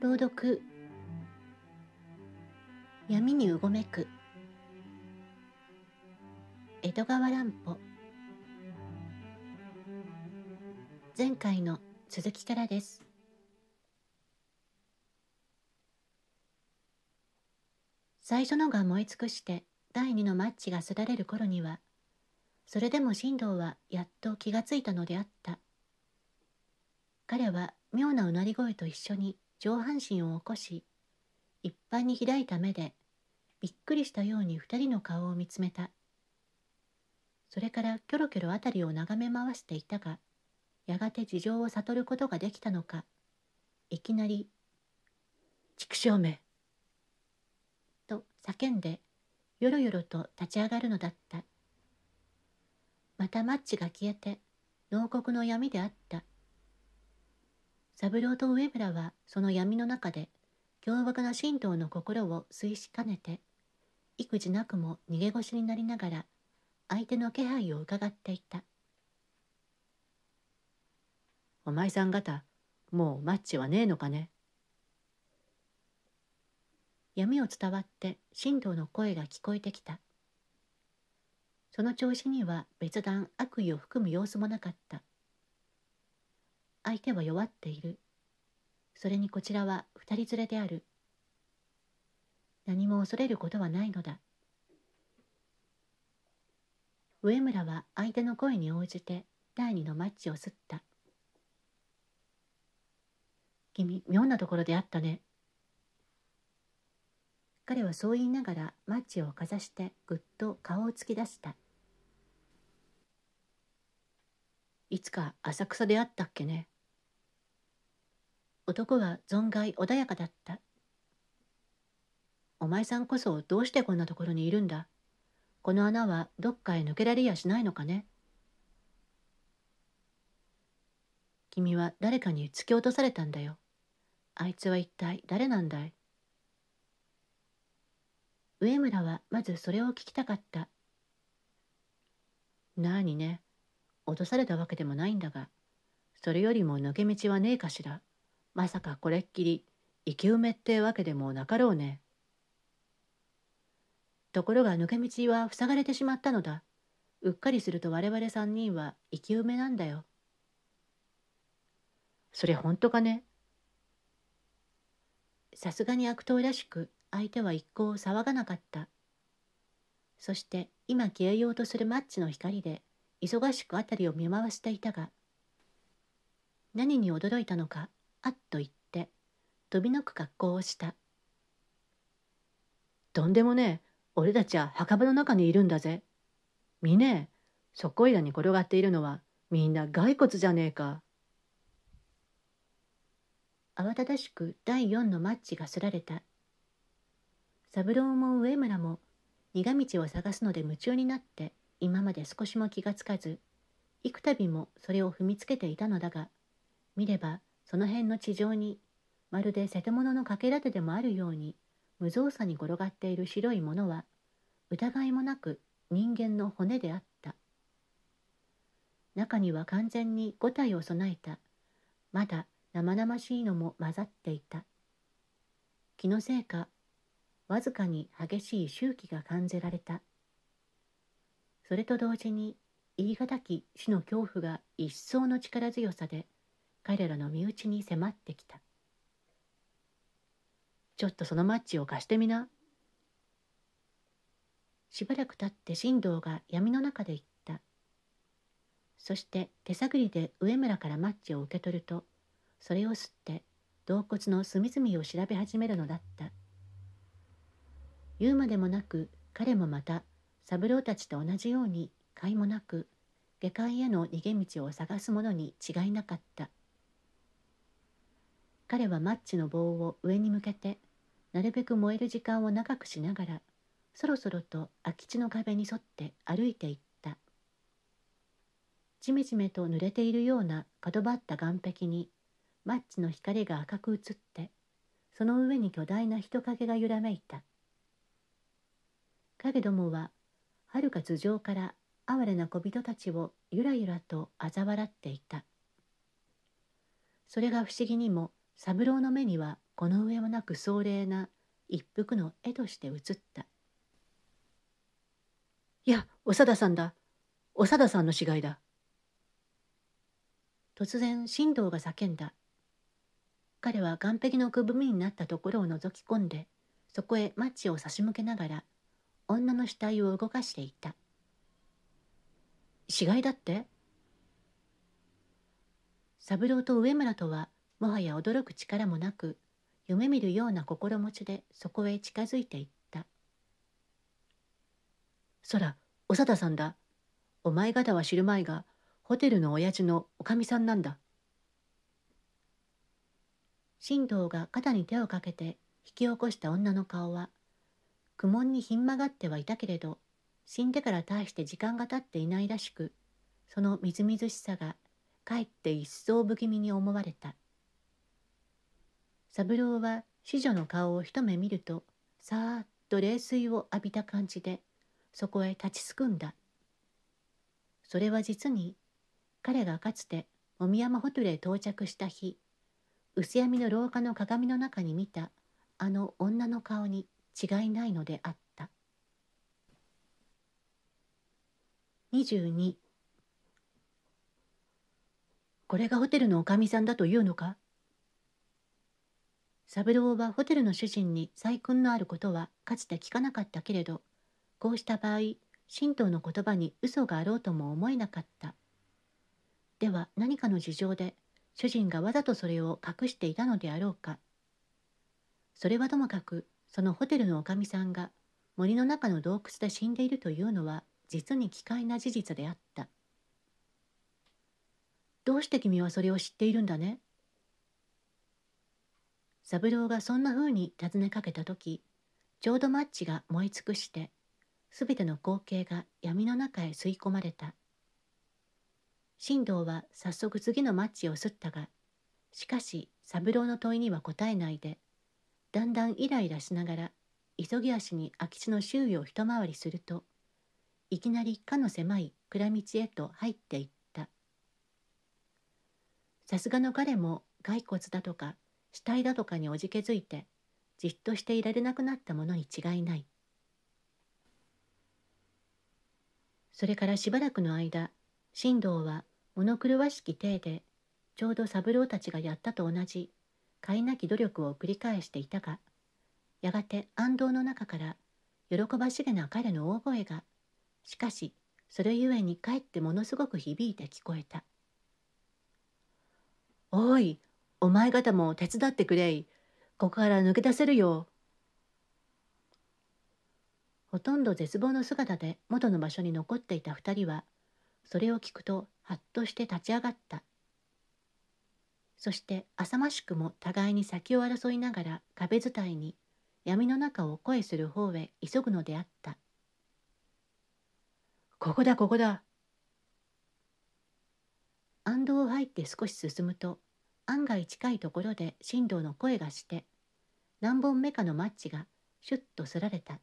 朗読闇にうごめく江戸川乱歩前回の続きからです最初のが燃え尽くして第二のマッチがすだれる頃にはそれでも進藤はやっと気がついたのであった彼は妙なうなり声と一緒に上半身を起こし一般に開いた目でびっくりしたように二人の顔を見つめたそれからキョロキョロ辺りを眺め回していたがやがて事情を悟ることができたのかいきなり「畜生め!」と叫んでよろよろと立ち上がるのだったまたマッチが消えて牢獄の闇であった三郎と上村はその闇の中で凶悪な神道の心を推しかねて幾児なくも逃げ腰になりながら相手の気配をうかがっていた「お前さん方もうマッチはねえのかね」闇を伝わって神道の声が聞こえてきたその調子には別段悪意を含む様子もなかった相手は弱っている。それにこちらは二人連れである。何も恐れることはないのだ。上村は相手の声に応じて第二のマッチをすった。君、妙なところであったね。彼はそう言いながらマッチをかざしてぐっと顔を突き出した。いつか浅草であったっけね。男は存外穏やかだった。お前さんこそどうしてこんなところにいるんだこの穴はどっかへ抜けられやしないのかね君は誰かに突き落とされたんだよ。あいつは一体誰なんだい上村はまずそれを聞きたかった。なあにね、落とされたわけでもないんだが、それよりも抜け道はねえかしら。まさかこれっきり生き埋めってわけでもなかろうね。ところが抜け道は塞がれてしまったのだ。うっかりすると我々三人は生き埋めなんだよ。それ本当かねさすがに悪党らしく相手は一向騒がなかった。そして今消えようとするマッチの光で忙しく辺りを見回していたが何に驚いたのかあっと言って飛びのく格好をした「とんでもねえ俺たちは墓場の中にいるんだぜ。見ねえそこいらに転がっているのはみんな骸骨じゃねえか」。慌ただしく第4のマッチがすられた三郎も上村も苦道を探すので夢中になって今まで少しも気がつかず幾度もそれを踏みつけていたのだが見ればその辺の地上にまるで瀬戸物のかけらてでもあるように無造作に転がっている白いものは疑いもなく人間の骨であった中には完全に五体を備えたまだ生々しいのも混ざっていた気のせいかわずかに激しい周期が感じられたそれと同時に言い難き死の恐怖が一層の力強さで彼らの身内に迫ってきた。ちょっとそのマッチを貸してみな。しばらくたって進藤が闇の中で言った。そして手探りで上村からマッチを受け取ると、それを吸って洞窟の隅々を調べ始めるのだった。言うまでもなく彼もまた三郎たちと同じように甲斐もなく下界への逃げ道を探すものに違いなかった。彼はマッチの棒を上に向けてなるべく燃える時間を長くしながらそろそろと空き地の壁に沿って歩いていったじめじめと濡れているような角ばった岸壁にマッチの光が赤く映ってその上に巨大な人影が揺らめいた影どもははるか頭上から哀れな小人たちをゆらゆらと嘲笑っていたそれが不思議にも三郎の目にはこの上もなく壮麗な一服の絵として映った。いや、おさださんだ。おさださんの死骸だ。突然、新藤が叫んだ。彼は岸壁のくぶみになったところを覗き込んで、そこへマッチを差し向けながら、女の死体を動かしていた。死骸だって三郎と上村とはもはや驚く力もなく夢見るような心持ちでそこへ近づいていった「そらおさださんだお前方は知るまいがホテルの親父のおかみさんなんだ」神藤が肩に手をかけて引き起こした女の顔は苦悶にひん曲がってはいたけれど死んでから大して時間が経っていないらしくそのみずみずしさがかえって一層不気味に思われた三郎は子女の顔を一目見るとさーっと冷水を浴びた感じでそこへ立ちすくんだそれは実に彼がかつて籾山ホテルへ到着した日薄闇の廊下の鏡の中に見たあの女の顔に違いないのであった22これがホテルのおかみさんだというのか三郎はホテルの主人に再婚のあることはかつて聞かなかったけれどこうした場合神道の言葉に嘘があろうとも思えなかったでは何かの事情で主人がわざとそれを隠していたのであろうかそれはともかくそのホテルのおかみさんが森の中の洞窟で死んでいるというのは実に奇怪な事実であったどうして君はそれを知っているんだね三郎がそんな風に尋ねかけた時ちょうどマッチが燃え尽くして全ての光景が闇の中へ吸い込まれた新藤は早速次のマッチを吸ったがしかし三郎の問いには答えないでだんだんイライラしながら急ぎ足に空き地の周囲を一回りするといきなりかの狭い暗道へと入っていったさすがの彼も骸骨だとか死体だとかにおじけづいてじっとしていられなくなったものに違いないそれからしばらくの間新道は物狂わしき体でちょうど三郎たちがやったと同じ飼いなき努力を繰り返していたがやがて安藤の中から喜ばしげな彼の大声がしかしそれゆえにかえってものすごく響いて聞こえた「おいお前方も手伝ってくれい。ここから抜け出せるよ。ほとんど絶望の姿で元の場所に残っていた2人は、それを聞くとハッとして立ち上がった。そして浅ましくも互いに先を争いながら壁伝いに闇の中を声する方へ急ぐのであった。ここだここだ。安藤を入って少し進むと案外近いところで振動の声がして何本目かのマッチがシュッとすられた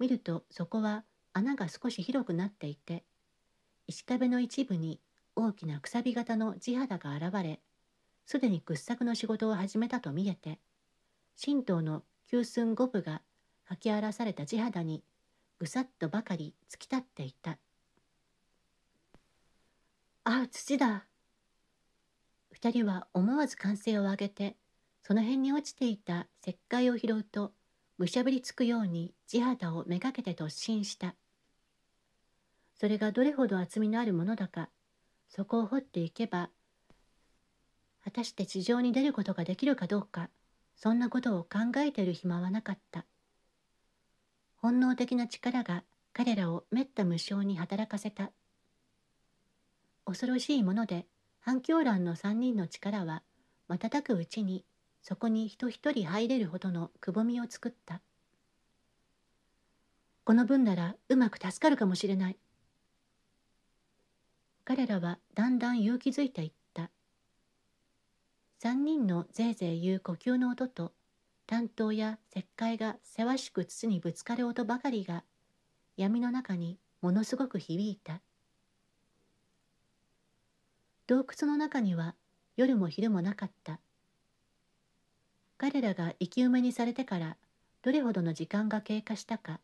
見るとそこは穴が少し広くなっていて石壁の一部に大きなくさび型の地肌が現れすでに掘削の仕事を始めたと見えて神道の九寸五部が吐き荒らされた地肌にぐさっとばかり突き立っていた。ああ土だ二人は思わず歓声を上げて、その辺に落ちていた石灰を拾うと、むしゃぶりつくように地肌をめがけて突進した。それがどれほど厚みのあるものだか、そこを掘っていけば、果たして地上に出ることができるかどうか、そんなことを考えている暇はなかった。本能的な力が彼らを滅多無償に働かせた。恐ろしいもので、反響欄の3人の力は瞬くうちにそこに人一人入れるほどのくぼみを作ったこの分ならうまく助かるかもしれない彼らはだんだん勇気づいていった3人のぜいぜい言う呼吸の音と担当や石灰がせわしく筒にぶつかる音ばかりが闇の中にものすごく響いた洞窟の中には夜も昼もなかった彼らが生き埋めにされてからどれほどの時間が経過したか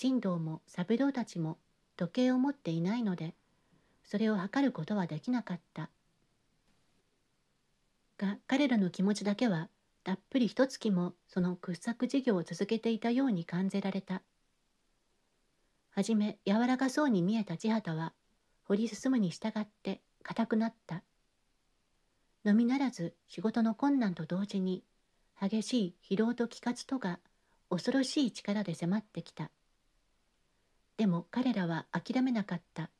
神道も三郎たちも時計を持っていないのでそれを測ることはできなかったが彼らの気持ちだけはたっぷり一月もその掘削事業を続けていたように感じられたはじめ柔らかそうに見えた地畑は掘り進むに従って硬くなった。のみならず仕事の困難と同時に激しい疲労と気活とが恐ろしい力で迫ってきた。でも彼らは諦めなかった。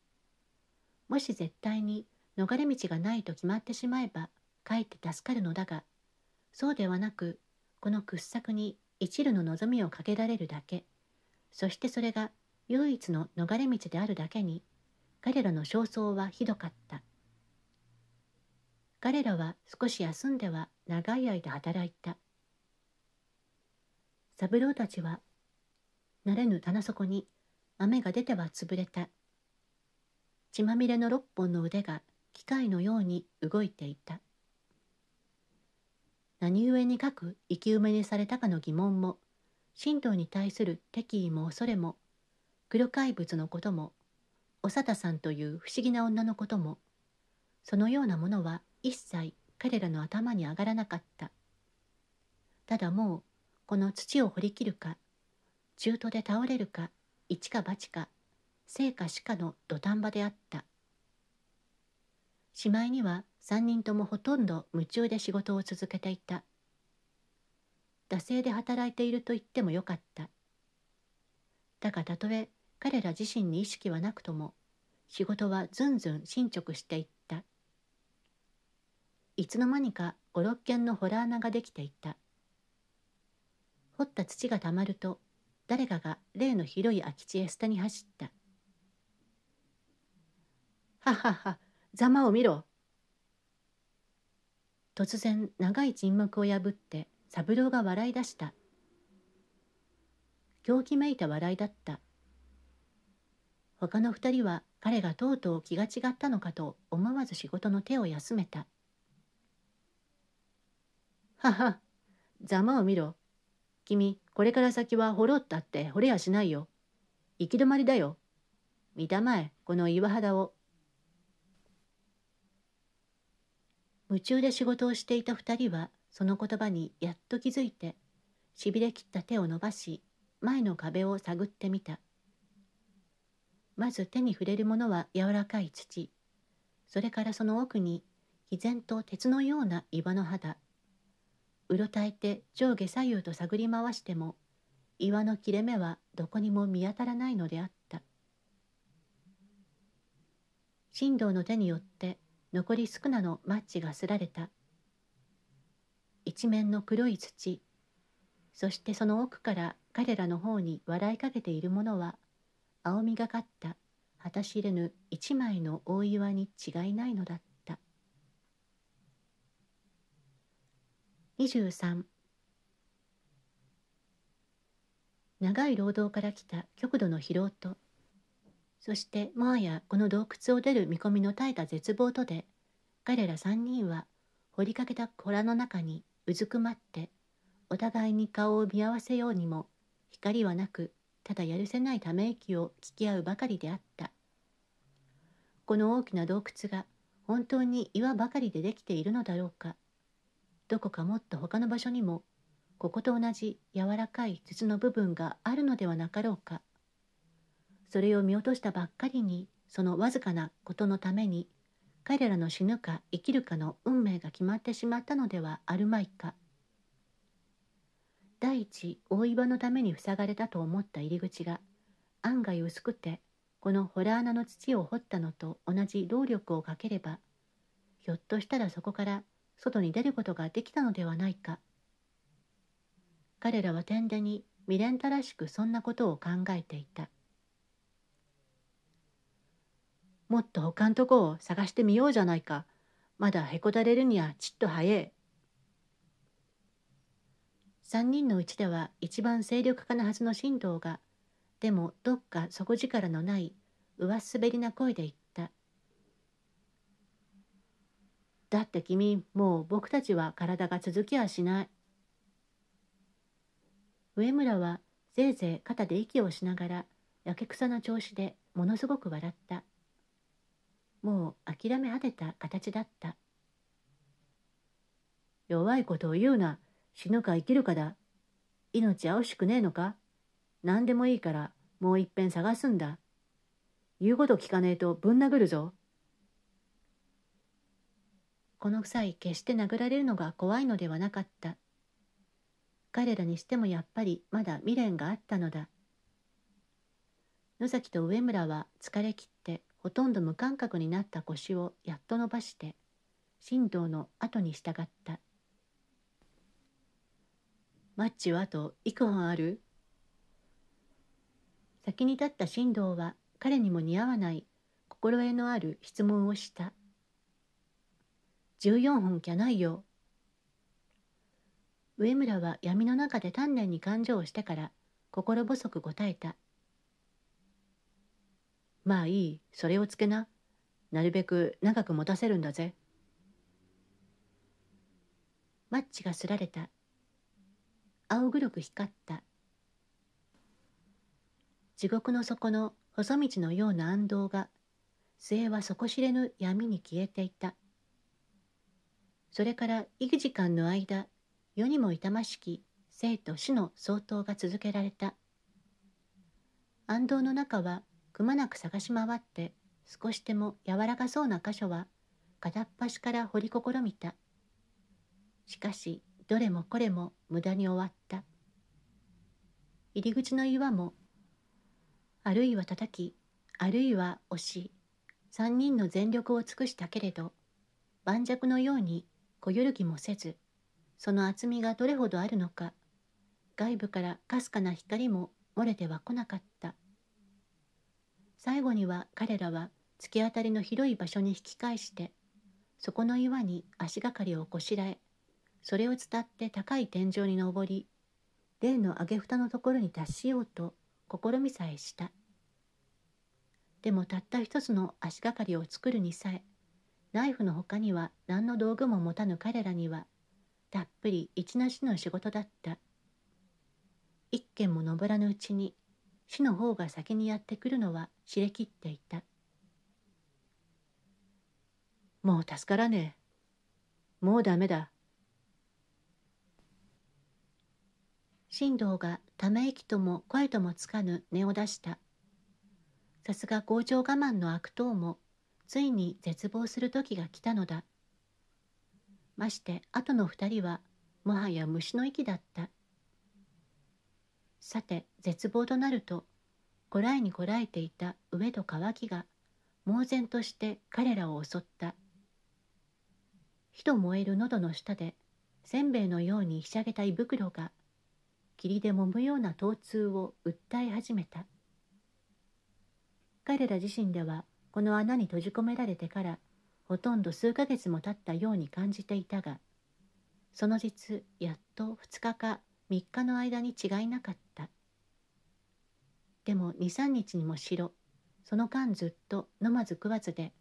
もし絶対に逃れ道がないと決まってしまえばかえって助かるのだが、そうではなく、この掘削に一縷の望みをかけられるだけ、そしてそれが唯一の逃れ道であるだけに、彼らの焦燥はひどかった。彼らは少し休んでは長い間働いた。三郎たちは、慣れぬ棚底に雨が出ては潰れた。血まみれの六本の腕が機械のように動いていた。何故にかく生き埋めにされたかの疑問も、神道に対する敵意も恐れも、黒怪物のことも、おさたさんという不思議な女のことも、そのようなものは一切彼らの頭に上がらなかったただもうこの土を掘り切るか中途で倒れるか一か八か生か死かの土壇場であったしまいには3人ともほとんど夢中で仕事を続けていた惰性で働いていると言ってもよかっただがたとえ彼ら自身に意識はなくとも仕事はずんずん進捗していったいつの間にか五六軒の洞穴ができていた掘った土がたまると誰かが例の広い空き地へ下に走ったはははざまを見ろ突然長い沈黙を破って三郎が笑い出した狂気めいた笑いだった他の二人は彼がとうとう気が違ったのかと思わず仕事の手を休めたはは、ざまを見ろ。君、これから先は掘ろうったって掘れやしないよ。行き止まりだよ。見たまえ、この岩肌を。夢中で仕事をしていた二人は、その言葉にやっと気づいて、しびれ切った手を伸ばし、前の壁を探ってみた。まず手に触れるものは柔らかい土。それからその奥に、毅然と鉄のような岩の肌。うろたえて上下左右と探り回しても岩の切れ目はどこにも見当たらないのであった新道の手によって残り少なのマッチがすられた一面の黒い土そしてその奥から彼らの方に笑いかけているものは青みがかった果たしれぬ一枚の大岩に違いないのだった23長い労働から来た極度の疲労とそしてもはやこの洞窟を出る見込みの耐えた絶望とで彼ら3人は掘りかけた洞の中にうずくまってお互いに顔を見合わせようにも光はなくただやるせないため息を聞き合うばかりであったこの大きな洞窟が本当に岩ばかりでできているのだろうかどこかもっと他の場所にもここと同じ柔らかい筒の部分があるのではなかろうかそれを見落としたばっかりにそのわずかなことのために彼らの死ぬか生きるかの運命が決まってしまったのではあるまいか第一大岩のために塞がれたと思った入り口が案外薄くてこの洞穴の土を掘ったのと同じ労力をかければひょっとしたらそこから外に出ることができたのではないか彼らは天でに未練たらしくそんなことを考えていたもっと他んとこを探してみようじゃないかまだへこたれるにはちっと早え3人のうちでは一番精力家なはずの神道がでもどっか底力のない上滑りな声で言っだって君もう僕たちは体が続きはしない上村はぜいぜい肩で息をしながらやけくそな調子でものすごく笑ったもう諦め果てた形だった弱いことを言うな死ぬか生きるかだ命は惜しくねえのか何でもいいからもういっぺん探すんだ言うこと聞かねえとぶん殴るぞこの際決して殴られるのが怖いのではなかった。彼らにしてもやっぱりまだ未練があったのだ。野崎と上村は疲れ切ってほとんど無感覚になった腰をやっと伸ばして神道の後に従った。マッチはあと幾本ある先に立った神道は彼にも似合わない心得のある質問をした。14本きゃないよ。上村は闇の中で丹念に勘定をしてから心細く答えた。まあいい、それをつけな。なるべく長く持たせるんだぜ。マッチがすられた。青黒く光った。地獄の底の細道のような暗道が末は底知れぬ闇に消えていた。それから幾時間の間世にも痛ましき生と死の相当が続けられた暗道の中はくまなく探し回って少しでも柔らかそうな箇所は片っ端から掘り試みたしかしどれもこれも無駄に終わった入り口の岩もあるいは叩きあるいは押し3人の全力を尽くしたけれど盤石のようにこゆるぎもせず、その厚みがどれほどあるのか、外部からかすかな光も漏れてはこなかった。最後には彼らは突き当たりの広い場所に引き返して、そこの岩に足がかりをこしらえ、それを伝って高い天井に登り、例の上げ蓋のところに達しようと試みさえした。でもたった一つの足がかりを作るにさえ、ナイフの他には何の道具も持たぬ彼らにはたっぷり一なしの仕事だった一軒も登らぬうちに死の方が先にやってくるのは知れきっていたもう助からねえもうダメだ新藤がため息とも声ともつかぬ音を出したさすが強情我慢の悪党もついに絶望する時が来たのだまして後の2人はもはや虫の息だったさて絶望となるとこらえにこらえていた上と乾きが猛然として彼らを襲った火と燃える喉の下でせんべいのようにひしゃげた胃袋が霧で揉むような疼痛を訴え始めた彼ら自身ではこの穴に閉じ込められてからほとんど数ヶ月も経ったように感じていたがその実やっと2日か3日の間に違いなかったでも23日にもしろその間ずっと飲まず食わずで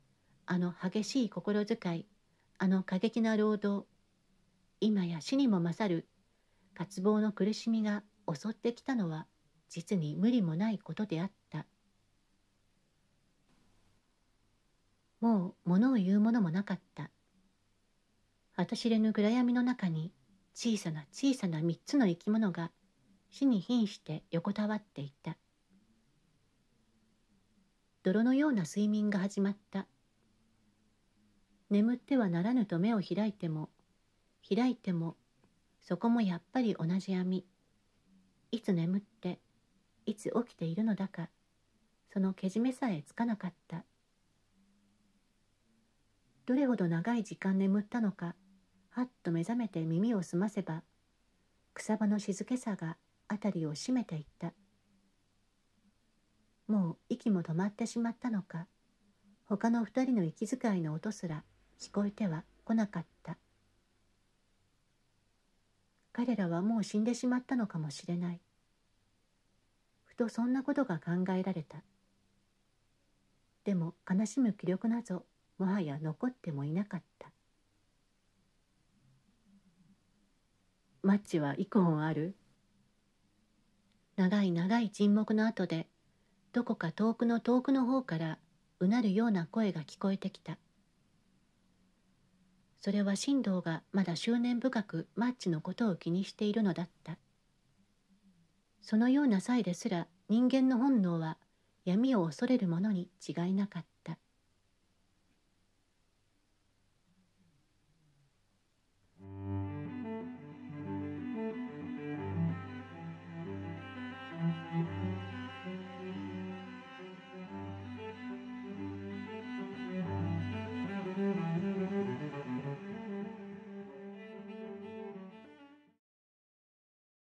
あの激しい心遣いあの過激な労働今や死にも勝る渇望の苦しみが襲ってきたのは実に無理もないことであった。もう物を言うものもなかった。果たしれぬ暗闇の中に小さな小さな三つの生き物が死に瀕して横たわっていた。泥のような睡眠が始まった。眠ってはならぬと目を開いても、開いても、そこもやっぱり同じ闇。いつ眠って、いつ起きているのだか、そのけじめさえつかなかった。どれほど長い時間眠ったのかはっと目覚めて耳を澄ませば草場の静けさが辺りを閉めていったもう息も止まってしまったのか他の二人の息遣いの音すら聞こえては来なかった彼らはもう死んでしまったのかもしれないふとそんなことが考えられたでも悲しむ気力なぞもはや残ってもいなかったマッチは幾本ある長い長い沈黙の後でどこか遠くの遠くの方からうなるような声が聞こえてきたそれは神道がまだ執念深くマッチのことを気にしているのだったそのような際ですら人間の本能は闇を恐れるものに違いなかった